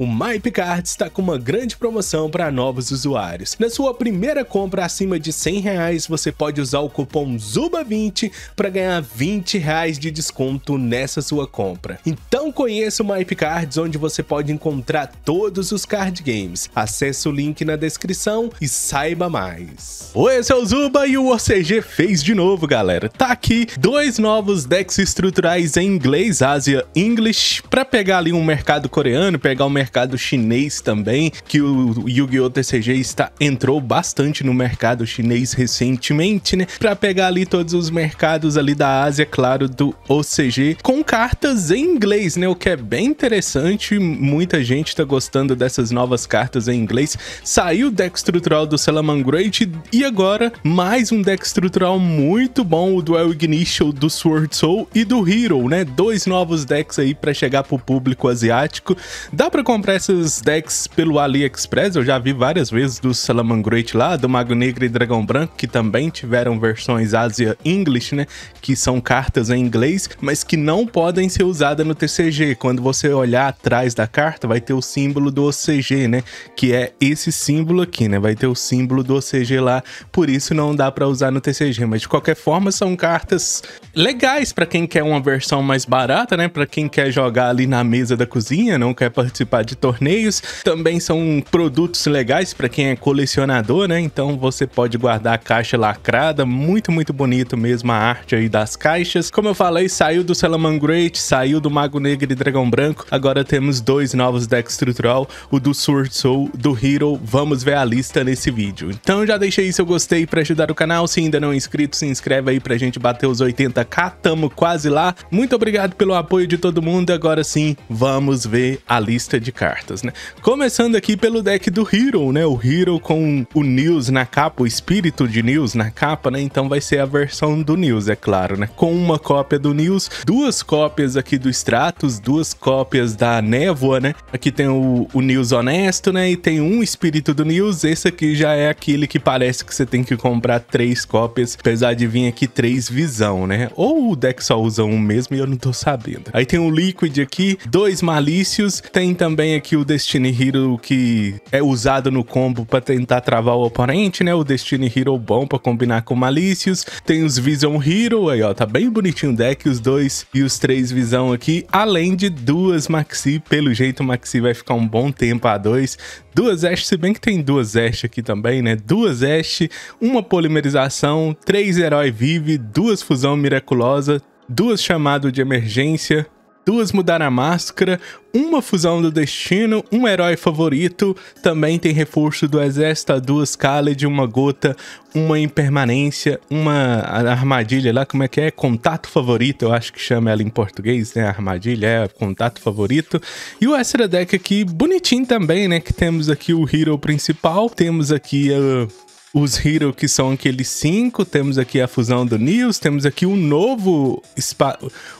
O MyPicard está com uma grande promoção para novos usuários. Na sua primeira compra acima de 100 reais, você pode usar o cupom ZUBA20 para ganhar 20 reais de desconto nessa sua compra. Então conheça o MyPicards, onde você pode encontrar todos os card games. Acesse o link na descrição e saiba mais. Oi, esse é o Zuba e o OCG fez de novo, galera. Tá aqui dois novos decks estruturais em inglês, Ásia English, para pegar ali um mercado coreano, pegar um mercado mercado chinês também, que o Yu-Gi-Oh! TCG está, entrou bastante no mercado chinês recentemente, né? Para pegar ali todos os mercados ali da Ásia, claro, do OCG, com cartas em inglês, né? O que é bem interessante, muita gente está gostando dessas novas cartas em inglês. Saiu o deck estrutural do Great e agora mais um deck estrutural muito bom, o Duel Ignition do Sword Soul e do Hero, né? Dois novos decks aí para chegar pro público asiático. Dá para comprar comprar esses decks pelo AliExpress, eu já vi várias vezes do Salamangreat lá, do Mago Negro e Dragão Branco, que também tiveram versões Asia English, né? Que são cartas em inglês, mas que não podem ser usadas no TCG. Quando você olhar atrás da carta, vai ter o símbolo do OCG, né? Que é esse símbolo aqui, né? Vai ter o símbolo do OCG lá, por isso não dá para usar no TCG. Mas de qualquer forma, são cartas legais para quem quer uma versão mais barata, né? Para quem quer jogar ali na mesa da cozinha, não quer participar participar de torneios. Também são produtos legais para quem é colecionador, né? Então você pode guardar a caixa lacrada, muito, muito bonito mesmo a arte aí das caixas. Como eu falei, saiu do Salaman Great, saiu do Mago Negro e Dragão Branco. Agora temos dois novos decks estrutural, o do Sword Soul, do Hero. Vamos ver a lista nesse vídeo. Então já deixei seu gostei para ajudar o canal. Se ainda não é inscrito, se inscreve aí pra gente bater os 80k. Tamo quase lá. Muito obrigado pelo apoio de todo mundo. Agora sim, vamos ver a lista de de cartas, né? Começando aqui pelo deck do Hero, né? O Hero com o News na capa, o espírito de News na capa, né? Então vai ser a versão do News, é claro, né? Com uma cópia do News, duas cópias aqui do Stratos, duas cópias da Névoa, né? Aqui tem o, o News honesto, né? E tem um espírito do News. Esse aqui já é aquele que parece que você tem que comprar três cópias, apesar de vir aqui três visão, né? Ou o deck só usa um mesmo e eu não tô sabendo. Aí tem o Liquid aqui, dois malícios, tem também também aqui o Destiny Hero que é usado no combo para tentar travar o oponente, né? O Destiny Hero bom para combinar com Malícios. Tem os Vision Hero aí, ó. Tá bem bonitinho o deck, os dois e os três Visão aqui. Além de duas Maxi. Pelo jeito, Maxi vai ficar um bom tempo a dois. Duas Ash, se bem que tem duas Ash aqui também, né? Duas Ash, uma polimerização, três Herói Vive, duas Fusão Miraculosa, duas Chamado de Emergência, duas mudaram a máscara, uma fusão do destino, um herói favorito, também tem reforço do exército, a duas de uma gota, uma impermanência, uma armadilha lá, como é que é? Contato favorito, eu acho que chama ela em português, né? Armadilha, é contato favorito. E o Extra Deck aqui, bonitinho também, né? Que temos aqui o Hero principal, temos aqui a. Uh os Hero, que são aqueles cinco. Temos aqui a fusão do Nils. Temos aqui o novo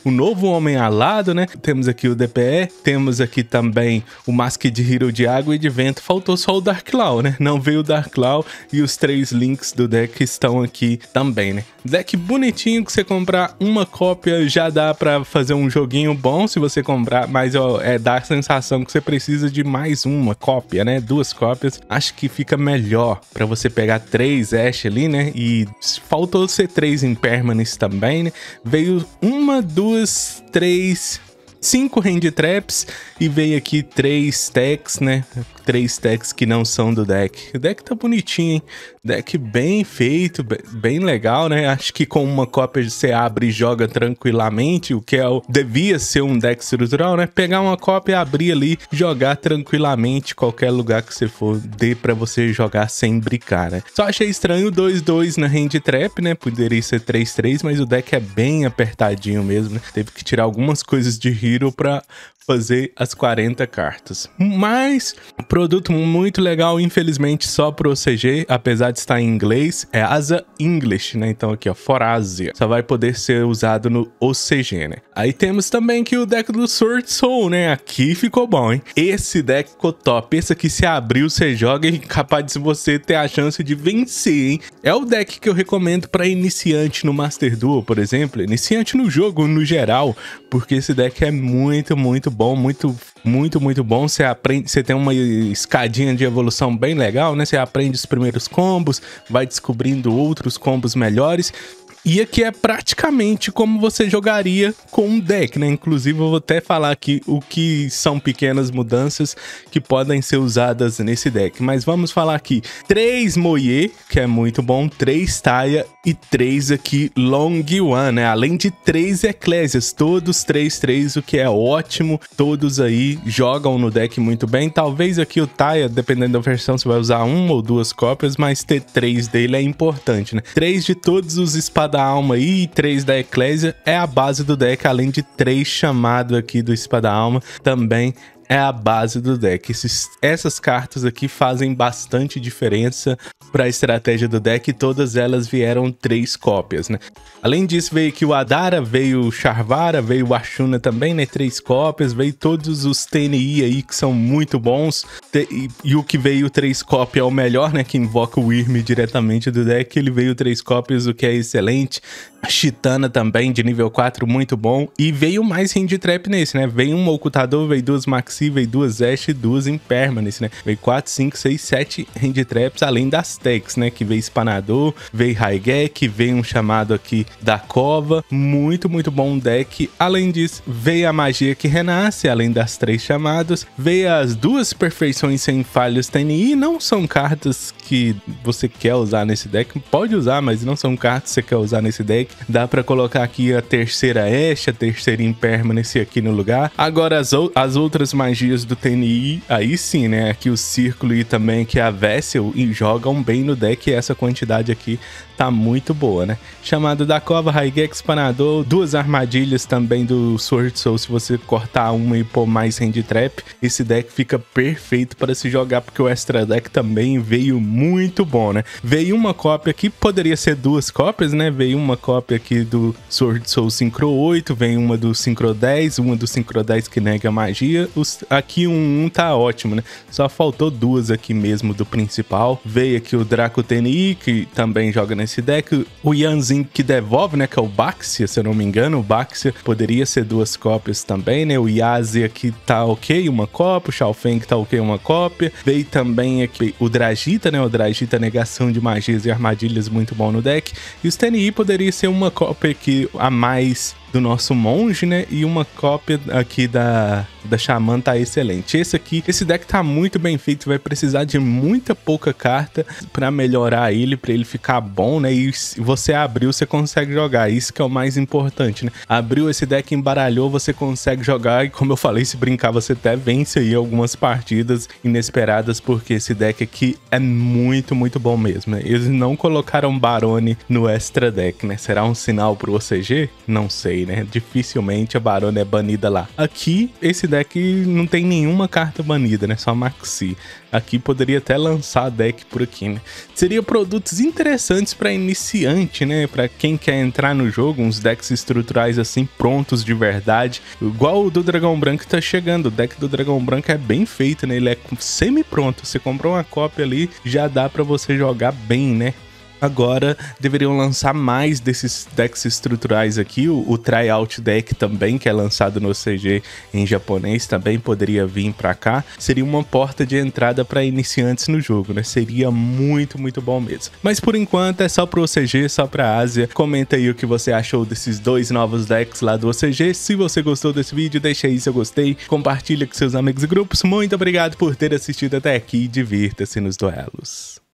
o novo Homem Alado, né? Temos aqui o DPE. Temos aqui também o Mask de Hero de Água e de Vento. Faltou só o Dark Claw, né? Não veio o Dark Claw e os três links do deck estão aqui também, né? Deck bonitinho que você comprar uma cópia já dá para fazer um joguinho bom se você comprar, mas ó, é dá a sensação que você precisa de mais uma cópia, né? Duas cópias. Acho que fica melhor para você pegar três Ash ali, né? E faltou ser três Impermanence também, né? Veio uma, duas, três, cinco hand traps e veio aqui três techs, né? Três techs que não são do deck. O deck tá bonitinho, hein? Deck bem feito, bem legal, né? Acho que com uma cópia você abre e joga tranquilamente, o que é o... devia ser um deck estrutural, né? Pegar uma cópia, abrir ali, jogar tranquilamente qualquer lugar que você for, dê para você jogar sem brincar, né? Só achei estranho 2-2 na hand trap, né? Poderia ser 3-3, mas o deck é bem apertadinho mesmo, né? Teve que tirar algumas coisas de risco tiro para fazer as 40 cartas. Mas, produto muito legal, infelizmente só o CG, apesar de estar em inglês, é Asa English, né? Então aqui, ó, Forásia. Só vai poder ser usado no OCG, né? Aí temos também que o deck do Sword Soul, né? Aqui ficou bom, hein? Esse deck ficou top. Esse aqui se abriu, você joga e capaz de você ter a chance de vencer, hein? É o deck que eu recomendo para iniciante no Master Duel, por exemplo, iniciante no jogo no geral, porque esse deck é muito, muito muito bom, muito, muito, muito bom. Você aprende, você tem uma escadinha de evolução bem legal, né? Você aprende os primeiros combos, vai descobrindo outros combos melhores. E aqui é praticamente como você jogaria com um deck, né? Inclusive, eu vou até falar aqui o que são pequenas mudanças que podem ser usadas nesse deck. Mas vamos falar aqui: 3 Moye, que é muito bom, 3 Taia e 3 aqui Long One, né? Além de 3 Eclésias, todos 3-3, o que é ótimo. Todos aí jogam no deck muito bem. Talvez aqui o Taia, dependendo da versão, você vai usar uma ou duas cópias, mas ter 3 dele é importante, né? 3 de todos os espadas da Alma e 3 da Eclésia é a base do deck, além de três chamado aqui do Espada Alma, também é a base do deck. Esses, essas cartas aqui fazem bastante diferença para a estratégia do deck e todas elas vieram três cópias, né? Além disso, veio aqui o Adara, veio o Charvara, veio o Ashuna também, né? Três cópias, veio todos os TNI aí que são muito bons. E, e o que veio três cópias é o melhor, né? Que invoca o Irme diretamente do deck. Ele veio três cópias, o que é excelente. A Chitana também, de nível 4, muito bom. E veio mais Hand Trap nesse, né? Veio um Ocultador, veio duas Maxi Passiva e duas Ash e duas Impermanence, né? Veio 4, 5, 6, 7 Hand Traps, além das Techs, né? Que veio Espanador, veio Raigek, veio um chamado aqui da Cova. Muito, muito bom deck. Além disso, veio a Magia que Renasce, além das três chamadas. Veio as duas Perfeições Sem Falhos TNI. Não são cartas que você quer usar nesse deck. Pode usar, mas não são cartas que você quer usar nesse deck. Dá para colocar aqui a terceira Ash, a terceira Impermanence aqui no lugar. Agora as, as outras mais magias do TNI, aí sim, né? Aqui o Círculo e também que a Vessel e jogam bem no deck e essa quantidade aqui tá muito boa, né? Chamado da Cova, Gear Panador, duas armadilhas também do Sword Soul, se você cortar uma e pôr mais Hand Trap, esse deck fica perfeito para se jogar, porque o Extra Deck também veio muito bom, né? Veio uma cópia que poderia ser duas cópias, né? Veio uma cópia aqui do Sword Soul Synchro 8, vem uma do Synchro 10, uma do Synchro 10 que nega magia, os Aqui um, um tá ótimo, né? Só faltou duas aqui mesmo do principal. Veio aqui o Draco TNI, que também joga nesse deck. O Yanzin que devolve, né? Que é o Baxia, se eu não me engano. O Baxia poderia ser duas cópias também, né? O Yazia que tá ok, uma cópia. O Feng que tá ok, uma cópia. Veio também aqui o Dragita, né? O Dragita negação de magias e armadilhas muito bom no deck. E os TNI poderia ser uma cópia que a mais do nosso monge, né? E uma cópia aqui da, da Xamã tá excelente. Esse aqui, esse deck tá muito bem feito, vai precisar de muita pouca carta para melhorar ele, para ele ficar bom, né? E se você abriu, você consegue jogar. Isso que é o mais importante, né? Abriu esse deck, embaralhou, você consegue jogar e como eu falei, se brincar, você até vence aí algumas partidas inesperadas, porque esse deck aqui é muito, muito bom mesmo, né? Eles não colocaram Barone no extra deck, né? Será um sinal pro OCG? Não sei aí, né? Dificilmente a Barona é banida lá. Aqui, esse deck não tem nenhuma carta banida, né? Só Maxi. Aqui poderia até lançar deck por aqui, né? Seria produtos interessantes para iniciante, né? Para quem quer entrar no jogo, uns decks estruturais assim prontos de verdade. Igual o do Dragão Branco tá chegando. O deck do Dragão Branco é bem feito, né? Ele é semi-pronto. Você comprou uma cópia ali, já dá para você jogar bem, né? Agora deveriam lançar mais desses decks estruturais aqui. O, o tryout deck também, que é lançado no CG em japonês, também poderia vir para cá. Seria uma porta de entrada para iniciantes no jogo, né? Seria muito, muito bom mesmo. Mas por enquanto é só pro OCG, só pra Ásia. Comenta aí o que você achou desses dois novos decks lá do OCG. Se você gostou desse vídeo, deixa aí seu gostei, compartilha com seus amigos e grupos. Muito obrigado por ter assistido até aqui divirta-se nos duelos.